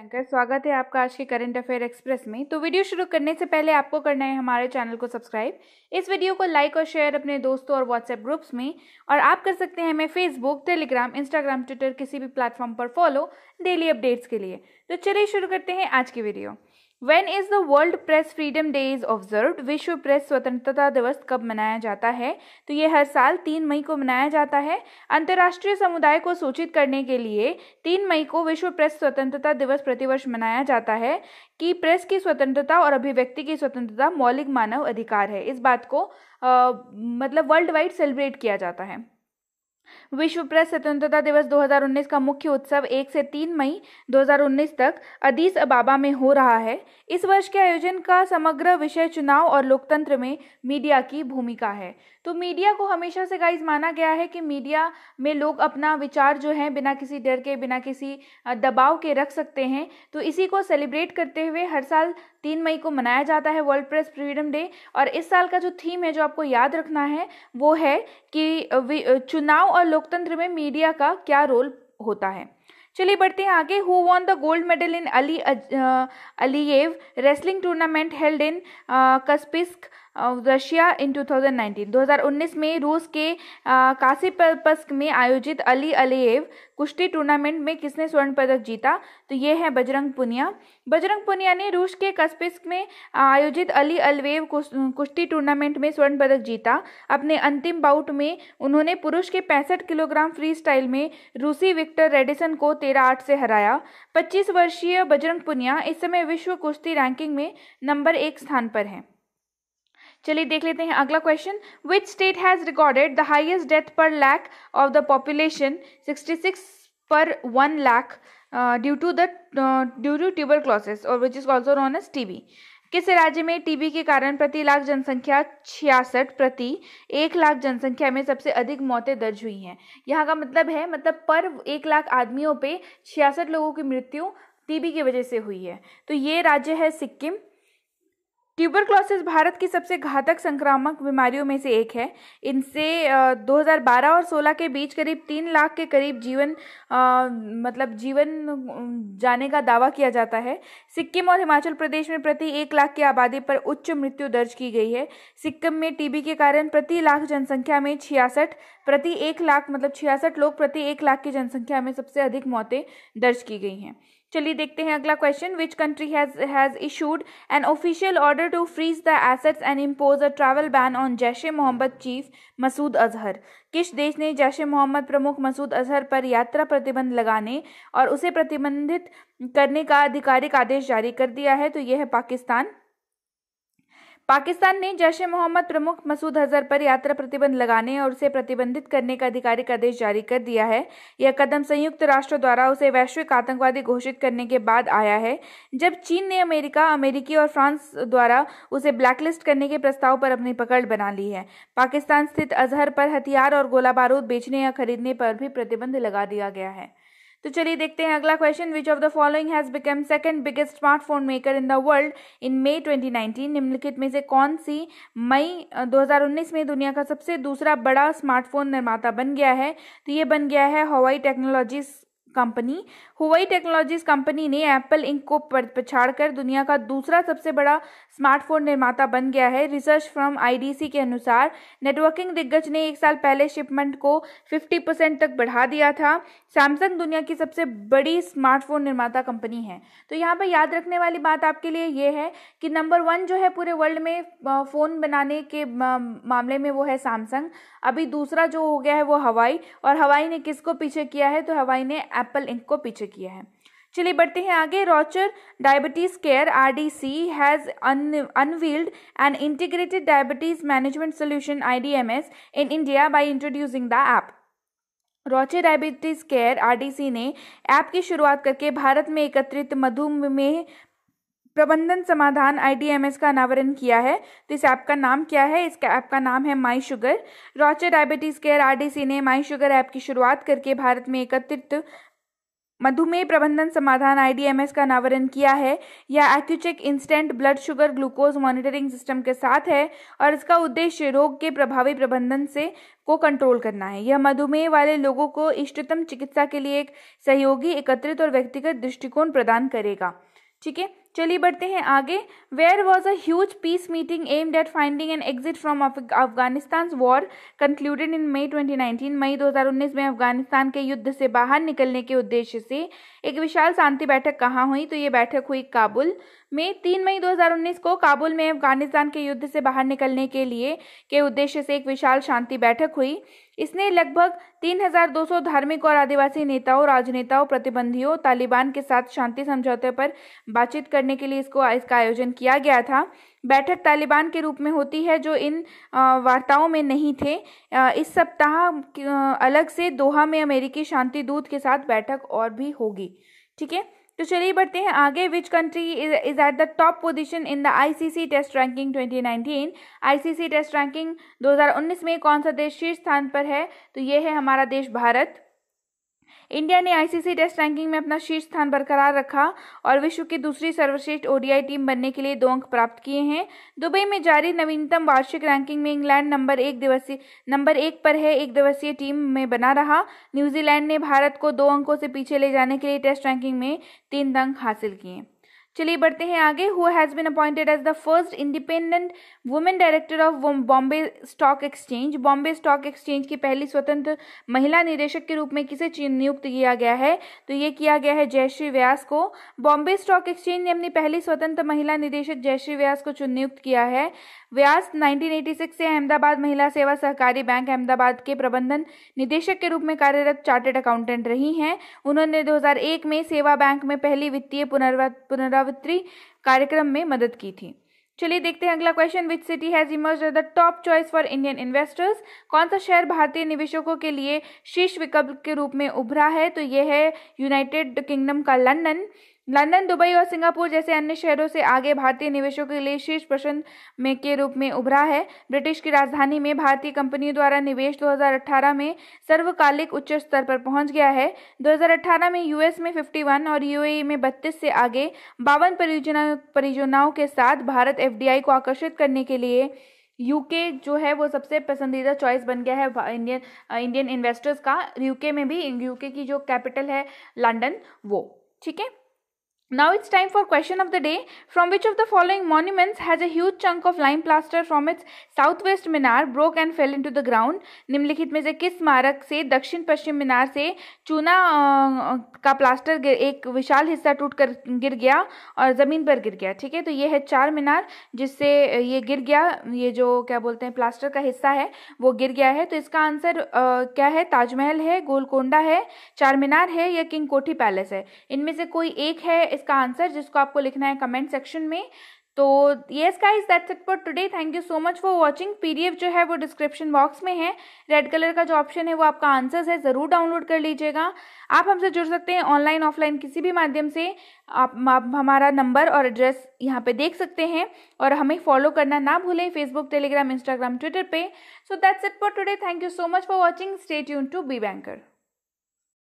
Anchor स्वागत है आपका आज के करंट अफेयर एक्सप्रेस में तो वीडियो शुरू करने से पहले आपको करना है हमारे चैनल को सब्सक्राइब इस वीडियो को लाइक और शेयर अपने दोस्तों और व्हाट्सएप ग्रुप्स में और आप कर सकते हैं हमें फेसबुक टेलीग्राम इंस्टाग्राम ट्विटर किसी भी प्लेटफॉर्म पर फॉलो डेली अपडेट्स के लिए तो चलिए शुरू करते हैं आज की video when is the world press freedom day is observe विश्व प्रेस स्वतंत्रता दिवस कब मनाया जाता है तो ये हर साल तीन मई को मनाया जाता है अंतर्राष्ट्रीय समुदाय को सूचित करने के लिए तीन मई को विश्व प्रेस स्वतंत्रता दिवस प्रतिवर्ष मनाया जाता है कि प्रेस की स्वतंत्रता और अभिव्यक्ति की स्वतंत्रता मौलिक मानव अधिकार है इस बात को आ, मतलब वर्ल्ड वाइड सेलिब्रेट किया जाता है विश्व प्रेस स्वतंत्रता दिवस 2019 का मुख्य उत्सव 1 से 3 मई 2019 तक अदीस अबाबा में हो रहा है इस वर्ष के आयोजन का समग्र विषय चुनाव और लोकतंत्र में मीडिया की भूमिका है तो मीडिया को हमेशा से गाइज माना गया है कि मीडिया में लोग अपना विचार जो है बिना किसी डर के बिना किसी दबाव के रख सकते हैं तो इसी को सेलिब्रेट करते हुए हर साल तीन मई को मनाया जाता है वर्ल्ड प्रेस फ्रीडम डे और इस साल का जो थीम है जो आपको याद रखना है वो है कि चुनाव और लोकतंत्र में मीडिया का क्या रोल होता है चलिए बढ़ते हैं आगे who won the gold medal in Ali Aliev wrestling tournament held in Kaspiysk Russia in 2019 2019 में रूस के कासी में आयोजित अली अलीव कुश्ती टूर्नामेंट में किसने स्वर्ण पदक जीता तो ये है बजरंग पुनिया बजरंग पुनिया ने रूस के कस्पिस्क में आयोजित अली अलवेव कुश्ती टूर्नामेंट में स्वर्ण पदक जीता अपने अंतिम बाउट में उन्होंने पुरुष के पैंसठ किलोग्राम फ्री स्टाइल में रूसी विक्टर रेडिसन को तेरह आठ से हराया पच्चीस वर्षीय बजरंग पुनिया इस समय विश्व कुश्ती रैंकिंग में नंबर एक स्थान पर हैं चलिए देख लेते हैं अगला question which state has recorded the highest death per lakh of the population sixty six per one lakh due to the due to tuberculosis और which is also known T TB किस राज्य में टीबी के कारण प्रति लाख जनसंख्या छियासठ प्रति एक लाख जनसंख्या में सबसे अधिक मौतें दर्ज हुई हैं यहाँ का मतलब है मतलब पर एक लाख आदमियों पे छियासठ लोगों की मृत्यु टीबी की वजह से हुई है तो ये राज्य है सिक्किम ट्यूबरक्लोसिस भारत की सबसे घातक संक्रामक बीमारियों में से एक है इनसे 2012 और 16 के बीच करीब तीन लाख के करीब जीवन आ, मतलब जीवन जाने का दावा किया जाता है सिक्किम और हिमाचल प्रदेश में प्रति एक लाख की आबादी पर उच्च मृत्यु दर्ज की गई है सिक्किम में टीबी के कारण प्रति लाख जनसंख्या में छियासठ प्रति एक लाख मतलब छियासठ लोग प्रति एक लाख की जनसंख्या में सबसे अधिक मौतें दर्ज की गई हैं चलिए देखते हैं अगला question which country has has issued an official order to freeze the assets and impose a travel ban on Jaish e Mohammed chief Masood Azhar किस देश ने जैश ए मोहम्मद प्रमुख मसूद अजहर पर यात्रा प्रतिबंध लगाने और उसे प्रतिबंधित करने का आधिकारिक आदेश जारी कर दिया है तो यह है पाकिस्तान पाकिस्तान ने जैश ए मोहम्मद प्रमुख मसूद अजहर पर यात्रा प्रतिबंध लगाने और उसे प्रतिबंधित करने का आधिकारिक आदेश जारी कर दिया है यह कदम संयुक्त राष्ट्र द्वारा उसे वैश्विक आतंकवादी घोषित करने के बाद आया है जब चीन ने अमेरिका अमेरिकी और फ्रांस द्वारा उसे ब्लैकलिस्ट करने के प्रस्ताव पर अपनी पकड़ बना ली है पाकिस्तान स्थित अजहर पर हथियार और गोला बारूद बेचने या खरीदने पर भी प्रतिबंध लगा दिया गया है तो चलिए देखते हैं अगला question which of the following has become second biggest smartphone maker in the world in May 2019 निम्नलिखित में से कौन सी मई 2019 में दुनिया का सबसे दूसरा बड़ा स्मार्टफोन निर्माता बन गया है तो ये बन गया है Huawei technologies company Huawei technologies company ने एप्पल इंक को पछाड़ कर दुनिया का दूसरा सबसे बड़ा स्मार्टफोन निर्माता बन गया है रिसर्च फ्रॉम आईडीसी के अनुसार नेटवर्किंग दिग्गज ने एक साल पहले शिपमेंट को 50 परसेंट तक बढ़ा दिया था सैमसंग दुनिया की सबसे बड़ी स्मार्टफोन निर्माता कंपनी है तो यहाँ पर याद रखने वाली बात आपके लिए ये है कि नंबर वन जो है पूरे वर्ल्ड में फ़ोन बनाने के मामले में वो है सैमसंग अभी दूसरा जो हो गया है वो हवाई और हवाई ने किसको पीछे किया है तो हवाई ने एप्पल इंक को पीछे किया है चलिए बढ़ते हैं आगे Roche diabetes care R D C has unveiled an integrated diabetes management solution I D M S in India by introducing the app Roche diabetes care R D C ने app की शुरुआत करके भारत में एकत्रित मधुमेह प्रबंधन समाधान आई डी एम एस का अनावरण किया है तो इस ऐप का नाम क्या है इस ऐप का नाम है my sugar Roche diabetes care R D C ने माई शुगर ऐप की शुरुआत करके भारत में एकत्रित मधुमेह प्रबंधन समाधान आईडीएमएस का अनावरण किया है यह AccuChek instant blood sugar glucose monitoring system के साथ है और इसका उद्देश्य रोग के प्रभावी प्रबंधन से को कंट्रोल करना है यह मधुमेह वाले लोगों को इष्टतम चिकित्सा के लिए एक सहयोगी एकत्रित और व्यक्तिगत दृष्टिकोण प्रदान करेगा ठीक है चलिए बढ़ते हैं आगे where was a huge peace meeting aimed at finding an exit from Afghanistan war concluded in May 2019 May 2019 में अफगानिस्तान के युद्ध से बाहर निकलने के उद्देश्य से एक विशाल शांति बैठक कहाँ हुई तो ये बैठक हुई काबुल में तीन मई 2019 को काबुल में अफगानिस्तान के युद्ध से बाहर निकलने के लिए के उद्देश्य से एक विशाल शांति बैठक हुई इसने लगभग 3,200 धार्मिक और आदिवासी नेताओं राजनेताओं प्रतिबंधियों तालिबान के साथ शांति समझौते पर बातचीत करने के लिए इसको इसका आयोजन किया गया था बैठक तालिबान के रूप में होती है जो इन वार्ताओं में नहीं थे इस सप्ताह अलग से दोहा में अमेरिकी शांति दूत के साथ बैठक और भी होगी ठीक है तो चलिए बढ़ते हैं आगे which country is at the top position in the ICC test ranking 2019 ICC test ranking 2019 में कौन सा देश शीर्ष स्थान पर है तो ये है हमारा देश भारत इंडिया ने आईसीसी टेस्ट रैंकिंग में अपना शीर्ष स्थान बरकरार रखा और विश्व की दूसरी सर्वश्रेष्ठ ओडीआई टीम बनने के लिए दो अंक प्राप्त किए हैं दुबई में जारी नवीनतम वार्षिक रैंकिंग में इंग्लैंड नंबर एक दिवसीय नंबर एक पर है एक दिवसीय टीम में बना रहा न्यूजीलैंड ने भारत को दो अंकों से पीछे ले जाने के लिए टेस्ट रैंकिंग में तीन अंक हासिल किए चलिए बढ़ते हैं आगे who has been appointed as the first independent women director of Bombay stock exchange Bombay stock exchange की पहली स्वतंत्र महिला निदेशक के रूप में किसे नियुक्त किया गया है तो ये किया गया है जयश्री व्यास को बॉम्बे स्टॉक एक्सचेंज ने अपनी पहली स्वतंत्र महिला निदेशक जयश्री व्यास को नियुक्त किया है व्यास नाइनटीन से अहमदाबाद महिला सेवा सहकारी बैंक अहमदाबाद के प्रबंधन निदेशक के रूप में कार्यरत चार्टेड अकाउंटेंट रही हैं उन्होंने दो में सेवा बैंक में पहली वित्तीय पुनर्वा पुनरा पुनरावृत्ति कार्यक्रम में मदद की थी चलिए देखते हैं अगला question which city has emerge the top choice for Indian investors कौन सा शहर भारतीय निवेशकों के लिए शीर्ष विकल्प के रूप में उभरा है तो यह है यूनाइटेड किंगडम का लंदन लंदन दुबई और सिंगापुर जैसे अन्य शहरों से आगे भारतीय निवेशों के लिए शीर्ष पसंद में के रूप में उभरा है ब्रिटिश की राजधानी में भारतीय कंपनियों द्वारा निवेश 2018 में सर्वकालिक उच्च स्तर पर पहुंच गया है 2018 में यूएस में 51 और यूएई में 32 से आगे बावन परियोजना परियोजनाओं के साथ भारत एफ को आकर्षित करने के लिए यूके जो है वो सबसे पसंदीदा चॉइस बन गया है इंडियन इंडियन इन्वेस्टर्स का यूके में भी यूके की जो कैपिटल है लंदन वो ठीक है Now it's time for question of the day. From which of the following monuments has a huge chunk of lime plaster from its southwest minar broke and fell into the ground? निम्नलिखित में से किस स्मारक से दक्षिण पश्चिम मीनार से चूना का प्लास्टर एक विशाल हिस्सा टूट कर गिर गया और ज़मीन पर गिर गया ठीक है तो ये है चार मीनार जिससे ये गिर गया ये जो क्या बोलते हैं प्लास्टर का हिस्सा है वो गिर गया है तो इसका आंसर क्या है ताजमहल है गोलकोंडा है चार मीनार है या किंग कोठी पैलेस है इनमें से कोई एक है इसका आंसर जिसको आपको लिखना है कमेंट सेक्शन में तो yes guys that's it for today thank you so much for watching पी जो है वो डिस्क्रिप्शन बॉक्स में है रेड कलर का जो ऑप्शन है वो आपका आंसर्स है ज़रूर डाउनलोड कर लीजिएगा आप हमसे जुड़ सकते हैं ऑनलाइन ऑफलाइन किसी भी माध्यम से आप, आप हमारा नंबर और एड्रेस यहाँ पे देख सकते हैं और हमें फॉलो करना ना भूलें फेसबुक टेलीग्राम इंस्टाग्राम ट्विटर पर so that's it for today thank you so much for watching stay यून टू बी बैंकर